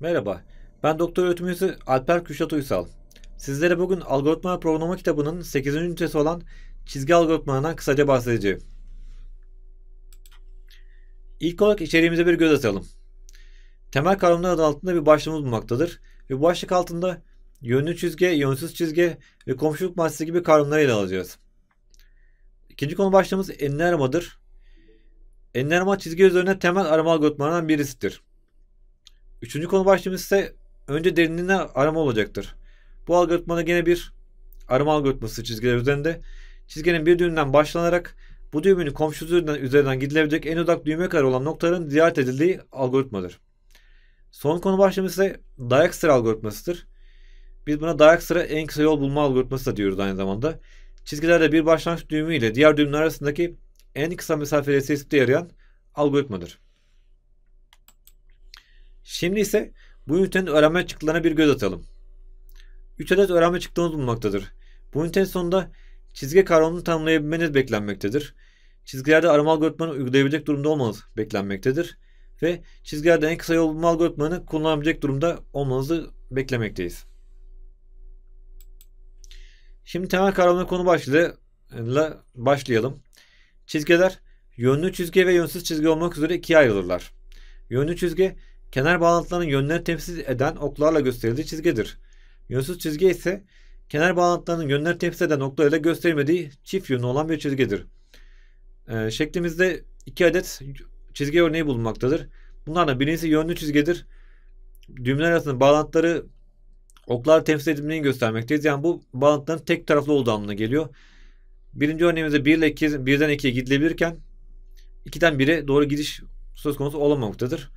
Merhaba, ben doktor öğretim Alper Küşat Uysal. Sizlere bugün algoritma programlama kitabının 8. ünitesi olan çizgi algoritmalarından kısaca bahsedeceğim. İlk olarak içeriğimize bir göz atalım. Temel kavramlar adı altında bir başlığımız bulunmaktadır ve bu başlık altında yönlü çizgi, yönsüz çizgi ve komşuluk maddesi gibi kavramları ele alacağız. İkinci konu başlığımız enine aramadır. Enine arama çizgi üzerine temel arama algoritmalarından birisidir. Üçüncü konu başlığımız ise önce derinliğine arama olacaktır. Bu algoritmada gene bir arama algoritması çizgiler üzerinde. Çizgenin bir düğümden başlanarak bu düğümün komşusu üzerinden gidilebilecek en odak düğüme kadar olan noktaların ziyaret edildiği algoritmadır. Son konu başlığımız ise dayak sıra algoritmasıdır. Biz buna dayak sıra en kısa yol bulma algoritması da diyoruz aynı zamanda. Çizgilerde bir başlangıç düğümü ile diğer düğümler arasındaki en kısa mesafeyi tespite yarayan algoritmadır. Şimdi ise bu ünitenin öğrenme açıklarına bir göz atalım. 3 adet öğrenme açıklaması bulunmaktadır. Bu ünitenin sonunda çizgi kavramını tanımlayabilmeniz beklenmektedir. Çizgilerde arama algoritmanı uygulayabilecek durumda olmanız beklenmektedir. Ve çizgilerde en kısa yol bulma algoritmanı kullanabilecek durumda olmanızı beklemekteyiz. Şimdi temel kavramlı konu başlığıyla başlayalım. Çizgiler yönlü çizgi ve yönsüz çizgi olmak üzere ikiye ayrılırlar. Yönlü çizgi kenar bağlantılarının yönleri temsil eden oklarla gösterildiği çizgidir. Yönsüz çizgi ise kenar bağlantılarının yönleri temsil eden oklarıyla gösterilmediği çift yönlü olan bir çizgidir. E, şeklimizde iki adet çizgi örneği bulunmaktadır. Bunlardan birincisi yönlü çizgidir. Düğümler arasında bağlantıları oklar temsil edilmeyi göstermekteyiz. Yani bu bağlantıların tek taraflı olduğu anlamına geliyor. Birinci örneğimizde 1 ile 2, 1'den 2'ye gidilebilirken 2'den 1'e doğru gidiş söz konusu olamamaktadır.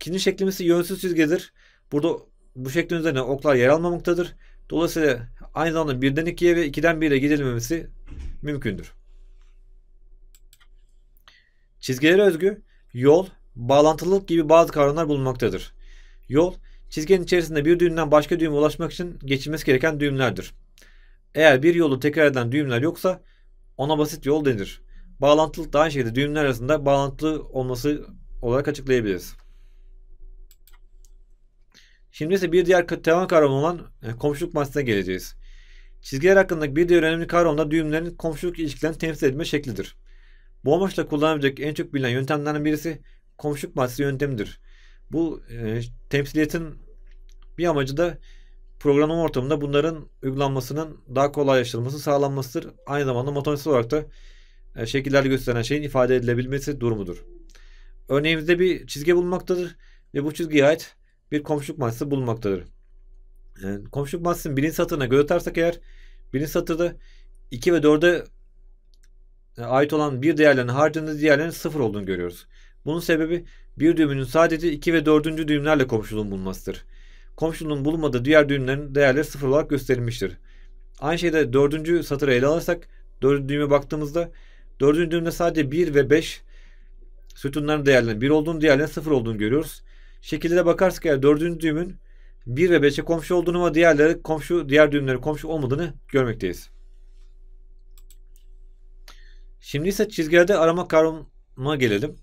İkinci şeklimizse yönsüz çizgidir. Burada bu şeklin üzerine oklar yer almamaktadır. Dolayısıyla aynı zamanda birden ikiye ve ikiden 1'e gidilmemesi mümkündür. Çizgilere özgü yol, bağlantılılık gibi bazı kavramlar bulunmaktadır. Yol, çizginin içerisinde bir düğümden başka düğüme ulaşmak için geçilmesi gereken düğümlerdir. Eğer bir yolu tekrar eden düğümler yoksa ona basit yol denir. Bağlantılık da aynı şekilde düğümler arasında bağlantılı olması olarak açıklayabiliriz. Şimdi ise bir diğer temel kavram olan e, komşuluk bahsine geleceğiz. Çizgiler hakkındaki bir diğer önemli kavram da düğümlerin komşuluk ilişkilerini temsil etme şeklidir. Bu amaçla kullanılacak en çok bilinen yöntemlerden birisi komşuluk bahsi yöntemidir. Bu e, temsiliyetin bir amacı da programlama ortamında bunların uygulanmasının daha kolaylaştırılması sağlanmasıdır. Aynı zamanda matematiksel olarak da e, şekillerde gösterilen şeyin ifade edilebilmesi durumudur. Örneğimizde bir çizgi bulunmaktadır ve bu çizgiye ait bir komşuluk mahsisi bulunmaktadır. Yani komşuluk mahsisinin birinci satırına göz atarsak eğer birinci satırda 2 ve 4'e e, ait olan bir değerlerin haricinde diğerlerin sıfır olduğunu görüyoruz. Bunun sebebi bir düğümünün sadece 2 ve 4. düğümlerle komşuluğun bulunmasıdır. Komşuluğun bulunmadığı diğer düğümlerin değerleri sıfır olarak gösterilmiştir. Aynı şeyde 4. satırı ele alırsak 4. düğüme baktığımızda 4. düğümde sadece 1 ve 5 sütunların değerlerinin 1 olduğunu diğerlerin 0 olduğunu görüyoruz şekilde de bakarsak eğer dördüncü düğümün 1 ve 5'e komşu olduğunu ama diğerleri komşu diğer düğümlerin komşu olmadığını görmekteyiz. Şimdi ise çizgilerde arama kavramına gelelim.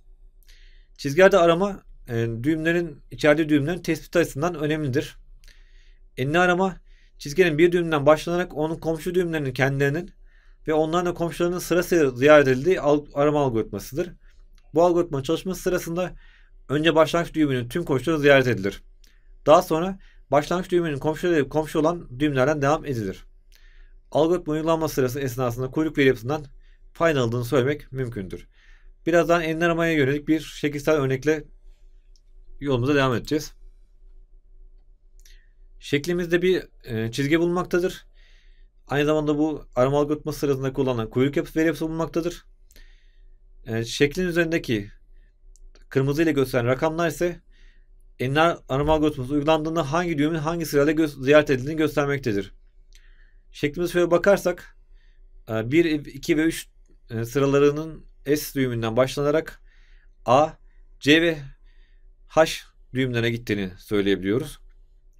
Çizgilerde arama e, düğümlerin içerdiği düğümlerin tespit açısından önemlidir. Enli arama çizginin bir düğümden başlanarak onun komşu düğümlerinin kendilerinin ve onların da komşularının sırasıyla ziyaret edildiği arama algoritmasıdır. Bu algoritma çalışması sırasında Önce başlangıç düğümünün tüm komşuları ziyaret edilir. Daha sonra başlangıç düğümünün komşuları komşu olan düğümlerden devam edilir. Algoritma uygulanma sırası esnasında kuyruk veri yapısından fayda aldığını söylemek mümkündür. Birazdan enler aramaya yönelik bir şekilsel örnekle yolumuza devam edeceğiz. Şeklimizde bir e, çizgi bulunmaktadır. Aynı zamanda bu arama algoritma sırasında kullanılan kuyruk yapısı veri yapısı bulunmaktadır. E, şeklin üzerindeki Kırmızı ile gösteren rakamlar ise enler arama algoritması uygulandığında hangi düğümün hangi sırayla ziyaret edildiğini göstermektedir. Şeklimize şöyle bakarsak 1, e, 2 ve 3 e, sıralarının S düğümünden başlanarak A, C ve H düğümlerine gittiğini söyleyebiliyoruz.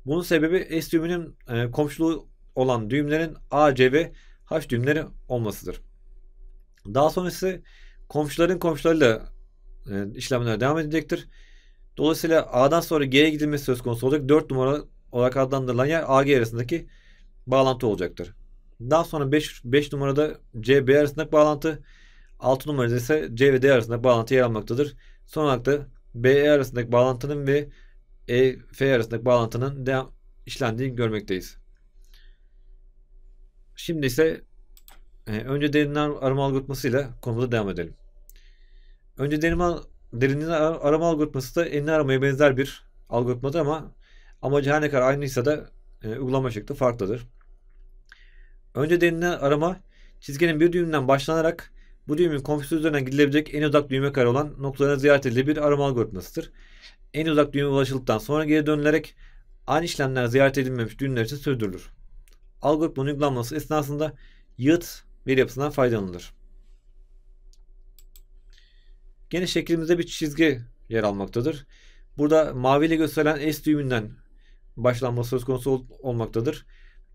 Bunun sebebi S düğümünün e, komşuluğu olan düğümlerin A, C ve H düğümleri olmasıdır. Daha sonrası ise komşuların komşularıyla e, işlemlere devam edecektir. Dolayısıyla A'dan sonra G'ye gidilmesi söz konusu olacak. 4 numara olarak adlandırılan yer AG arasındaki bağlantı olacaktır. Daha sonra 5, 5 numarada C, B arasındaki bağlantı. 6 numarada ise C ve D arasındaki bağlantı yer almaktadır. Son olarak da B, E arasındaki bağlantının ve E, F arasındaki bağlantının devam işlendiğini görmekteyiz. Şimdi ise e, önce derinler arama algoritmasıyla konuda devam edelim. Önce denima, derinliğini arama algoritması da enini aramaya benzer bir algoritmadır ama amacı her ne kadar aynıysa da e, uygulama şekli farklıdır. Önce derinliğini arama çizgenin bir düğümünden başlanarak bu düğümün komşusu üzerinden gidilebilecek en uzak düğme kare olan noktalarına ziyaret edildiği bir arama algoritmasıdır. En uzak düğüme ulaşıldıktan sonra geri dönülerek aynı işlemler ziyaret edilmemiş düğümler için sürdürülür. Algoritmanın uygulanması esnasında yığıt veri yapısından faydalanılır. Gene şeklimizde bir çizgi yer almaktadır. Burada maviyle gösterilen S düğümünden başlanma söz konusu ol olmaktadır.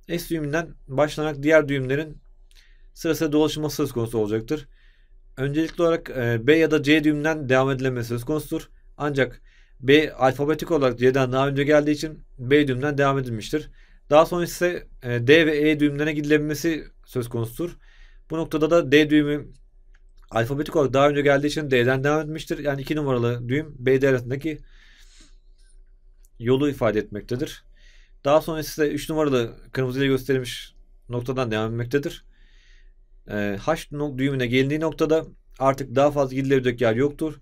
S düğümünden başlanarak diğer düğümlerin sırasıyla dolaşılması söz konusu olacaktır. Öncelikli olarak e, B ya da C düğümünden devam edilemesi söz konusudur. Ancak B alfabetik olarak C'den daha önce geldiği için B düğümünden devam edilmiştir. Daha sonra ise e, D ve E düğümlerine gidilebilmesi söz konusudur. Bu noktada da D düğümü alfabetik olarak daha önce geldiği için D'den devam etmiştir. Yani iki numaralı düğüm B devletindeki yolu ifade etmektedir. Daha sonra ise 3 numaralı kırmızıyla gösterilmiş noktadan devam etmektedir. E, H düğümüne gelindiği noktada artık daha fazla gidilebilecek yer yoktur.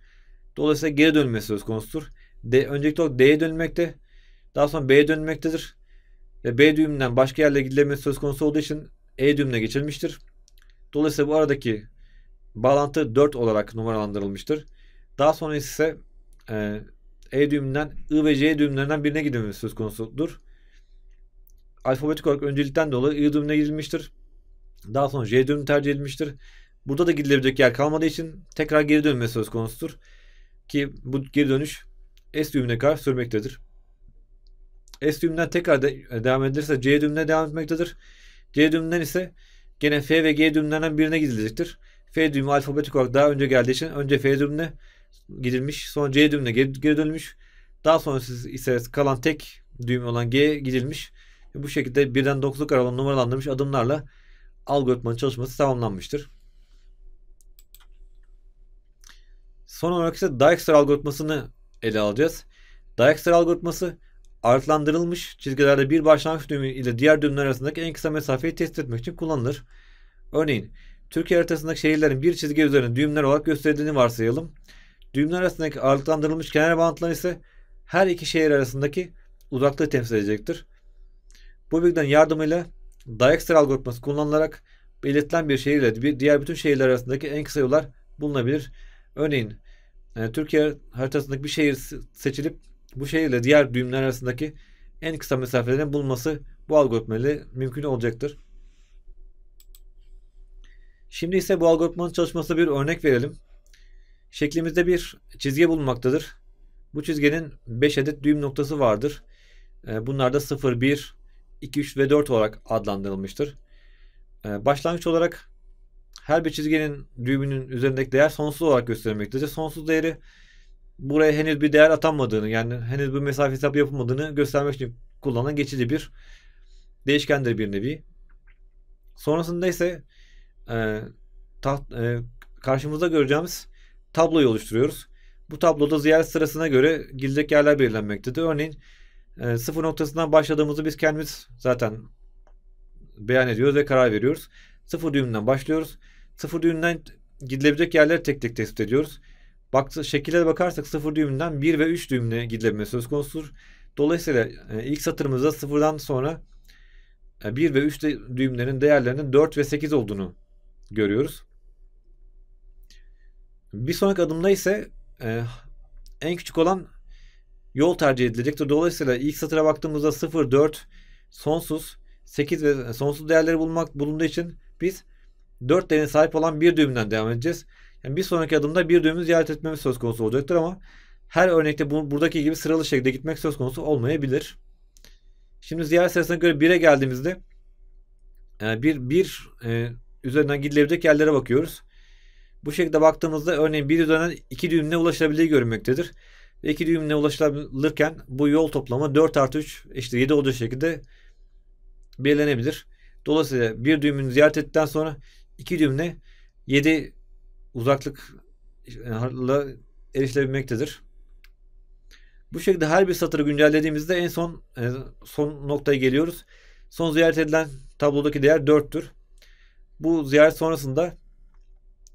Dolayısıyla geri dönmesi söz konusudur. D, öncelikli D'ye dönmekte. Daha sonra B'ye dönmektedir. Ve B düğümünden başka yerlere gidilemesi söz konusu olduğu için E düğümüne geçilmiştir. Dolayısıyla bu aradaki bağlantı 4 olarak numaralandırılmıştır. Daha sonra ise e, E düğümünden I ve C düğümlerinden birine gidilmesi söz konusudur. Alfabetik olarak öncelikten dolayı I düğümüne gidilmiştir. Daha sonra J düğümü tercih edilmiştir. Burada da gidilebilecek yer kalmadığı için tekrar geri dönmesi söz konusudur. Ki bu geri dönüş S düğümüne kadar sürmektedir. S düğümünden tekrar de, e, devam edilirse C düğümüne devam etmektedir. C düğümünden ise gene F ve G düğümlerinden birine gidilecektir. F düğümü alfabetik olarak daha önce geldiği için önce F düğümüne gidilmiş. Sonra C düğümüne geri, geri dönülmüş. Daha sonra siz ise kalan tek düğüm olan G gidilmiş. Bu şekilde birden 9'luk aralığında numaralandırmış adımlarla algoritmanın çalışması tamamlanmıştır. Son olarak ise Dijkstra algoritmasını ele alacağız. Dijkstra algoritması artlandırılmış çizgilerde bir başlangıç düğümü ile diğer düğümler arasındaki en kısa mesafeyi test etmek için kullanılır. Örneğin Türkiye haritasındaki şehirlerin bir çizgi üzerine düğümler olarak gösterildiğini varsayalım. Düğümler arasındaki ağırlıklandırılmış kenar bantlar ise her iki şehir arasındaki uzaklığı temsil edecektir. Bu bilgiden yardımıyla Dijkstra algoritması kullanılarak belirtilen bir şehirle diğer bütün şehirler arasındaki en kısa yollar bulunabilir. Örneğin e, Türkiye haritasındaki bir şehir seçilip bu şehirle diğer düğümler arasındaki en kısa mesafelerin bulunması bu algoritma ile mümkün olacaktır. Şimdi ise bu algoritmanın çalışmasına bir örnek verelim. Şeklimizde bir çizgi bulunmaktadır. Bu çizginin 5 adet düğüm noktası vardır. Ee, bunlar da 0, 1, 2, 3 ve 4 olarak adlandırılmıştır. Ee, başlangıç olarak her bir çizginin düğümünün üzerindeki değer sonsuz olarak gösterilmektedir. Sonsuz değeri buraya henüz bir değer atanmadığını yani henüz bir mesafe hesabı yapılmadığını göstermek için kullanılan geçici bir değişkendir bir nevi. Sonrasında ise e, taht, e, karşımızda göreceğimiz tabloyu oluşturuyoruz. Bu tabloda ziyaret sırasına göre gidecek yerler belirlenmektedir. Örneğin e, sıfır noktasından başladığımızı biz kendimiz zaten beyan ediyoruz ve karar veriyoruz. Sıfır düğümünden başlıyoruz. Sıfır düğümünden gidilebilecek yerleri tek tek tespit ediyoruz. Baktı, şekillere bakarsak sıfır düğümünden 1 ve 3 düğümüne gidilebilme söz konusudur. Dolayısıyla e, ilk satırımızda sıfırdan sonra 1 e, ve 3 düğümlerin değerlerinin 4 ve 8 olduğunu görüyoruz. Bir sonraki adımda ise e, en küçük olan yol tercih edilecektir. Dolayısıyla ilk satıra baktığımızda 0, 4, sonsuz, 8 ve sonsuz değerleri bulmak bulunduğu için biz 4 değerine sahip olan bir düğümden devam edeceğiz. Yani bir sonraki adımda bir düğümü ziyaret etmemiz söz konusu olacaktır ama her örnekte bu, buradaki gibi sıralı şekilde gitmek söz konusu olmayabilir. Şimdi ziyaret sırasına göre 1'e geldiğimizde e, bir, bir e, üzerinden gidilebilecek yerlere bakıyoruz. Bu şekilde baktığımızda örneğin bir üzerinden iki düğümle ulaşılabildiği görünmektedir. Ve iki düğümle ulaşılırken bu yol toplamı 4 artı 3 işte 7 olacak şekilde belirlenebilir. Dolayısıyla bir düğümünü ziyaret ettikten sonra iki düğümle 7 uzaklıkla erişilebilmektedir. Bu şekilde her bir satırı güncellediğimizde en son e, son noktaya geliyoruz. Son ziyaret edilen tablodaki değer 4'tür. Bu ziyaret sonrasında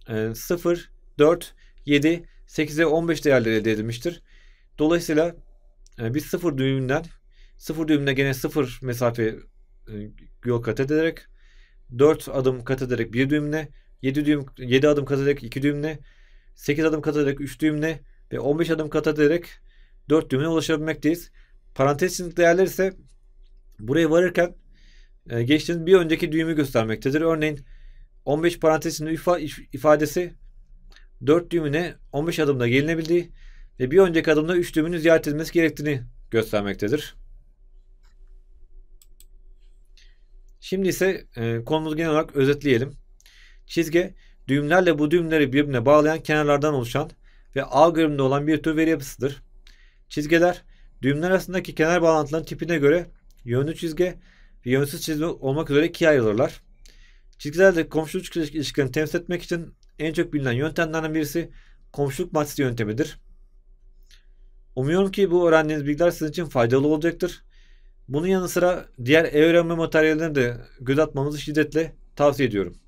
e, 0, 4, 7, 8 ve 15 değerler elde edilmiştir. Dolayısıyla e, biz 0 düğümünden 0 düğümüne gene 0 mesafe e, yol kat ederek 4 adım kat ederek 1 düğümle 7 düğüm 7 adım kat ederek 2 düğümle 8 adım kat ederek 3 düğümle ve 15 adım kat ederek 4 düğümüne ulaşabilmekteyiz. Parantez içindeki değerler ise buraya varırken e, geçtiğiniz bir önceki düğümü göstermektedir. Örneğin 15 parantezinde ifa, ifadesi 4 düğümüne 15 adımda gelinebildiği ve bir önceki adımda 3 düğümünün ziyaret edilmesi gerektiğini göstermektedir. Şimdi ise e, konumuzu genel olarak özetleyelim. Çizge düğümlerle bu düğümleri birbirine bağlayan kenarlardan oluşan ve algoritmde olan bir tür veri yapısıdır. Çizgeler düğümler arasındaki kenar bağlantıların tipine göre yönlü çizge ve yönsüz çizgi olmak üzere ikiye ayrılırlar. Çizgilerde komşuluk ilişkilerini temsil etmek için en çok bilinen yöntemlerden birisi komşuluk matrisi yöntemidir. Umuyorum ki bu öğrendiğiniz bilgiler sizin için faydalı olacaktır. Bunun yanı sıra diğer öğrenme materyallerini de göz atmamızı şiddetle tavsiye ediyorum.